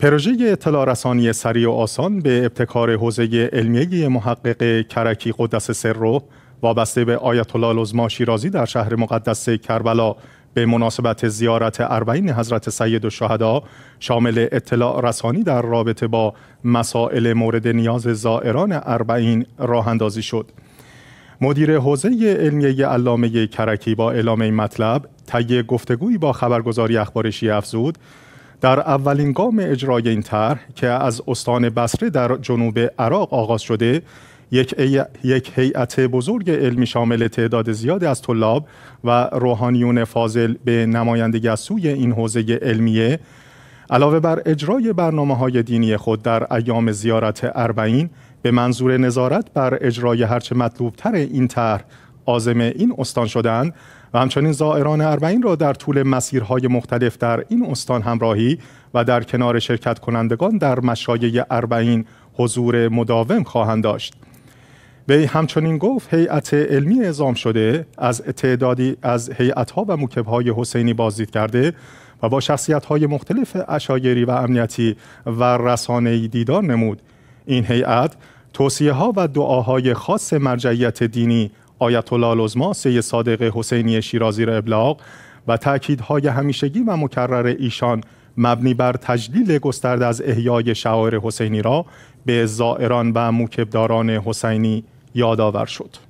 پروژه اطلاع رسانی سریع و آسان به ابتکار حوزه علمیه محقق کرکی قدس رو وابسته به آیت الله العظما شیرازی در شهر مقدس کربلا به مناسبت زیارت اربعین حضرت سید الشهدا شامل اطلاع رسانی در رابطه با مسائل مورد نیاز زائران اربعین راه اندازی شد. مدیر حوزه علمیه علامه کرکی با اعلام این مطلب طی گفتگویی با خبرگزاری اخبارشی افزود در اولین گام اجرای این طرح که از استان بصره در جنوب عراق آغاز شده یک, هیئت بزرگ علمی شامل تعداد زیادی از طلاب و روحانیون فاضل به نمایندگی از سوی این حوزه علمیه علاوه بر اجرای برنامه های دینی خود در ایام زیارت اربعین به منظور نظارت بر اجرای هرچه مطلوبتر این طرح آزم این استان شدند و همچنین زائران اربعین را در طول مسیرهای مختلف در این استان همراهی و در کنار شرکت کنندگان در مشایع اربعین حضور مداوم خواهند داشت وی همچنین گفت هیئت علمی اعزام شده از تعدادی از هیئت‌ها و موکب‌های حسینی بازدید کرده و با شخصیت‌های مختلف اشایری و امنیتی و رسانه‌ای دیدار نمود این هیئت توصیه‌ها و دعاهای خاص مرجعیت دینی آیت الله العظما صادق حسینی شیرازی را ابلاغ و تأکیدهای همیشگی و مکرر ایشان مبنی بر تجلیل گسترده از احیای شعائر حسینی را به زائران و موکبداران حسینی یادآور شد